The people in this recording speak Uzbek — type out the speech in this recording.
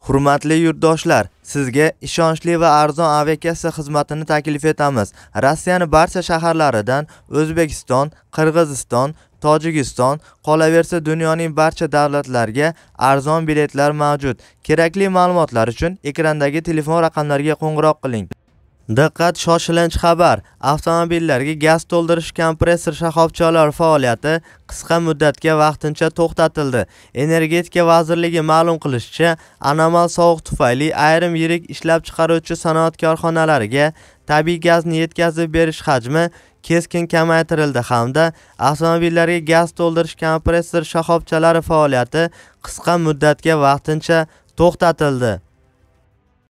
Hurmatli yurtdoshlar, sizga ishonchli va arzon aviakassa xizmatini taklif etamiz. Rossiyaning barcha shaharlaridan O'zbekiston, Qirg'iziston, Tojikiston, qolaversa dunyoning barcha davlatlarga arzon biletlar mavjud. Kerakli ma'lumotlar uchun ekrandagi telefon raqamlariga qo'ng'iroq qiling. Diqqat shoshilinch xabar. Avtomobillarga gaz to'ldirish kompressor shaxobchalari faoliyati qisqa muddatga vaqtincha to'xtatildi. Energetika vazirligi ma'lum qilishicha, anomal sovuq tufayli ayrim yirik ishlab chiqaruvchi sanoat korxonalariga tabiiy gazni yetkazib berish hajmi keskin kamaytirildi hamda avtomobillarga gaz to'ldirish kompressor shaxobchalari faoliyati qisqa muddatga vaqtincha to'xtatildi.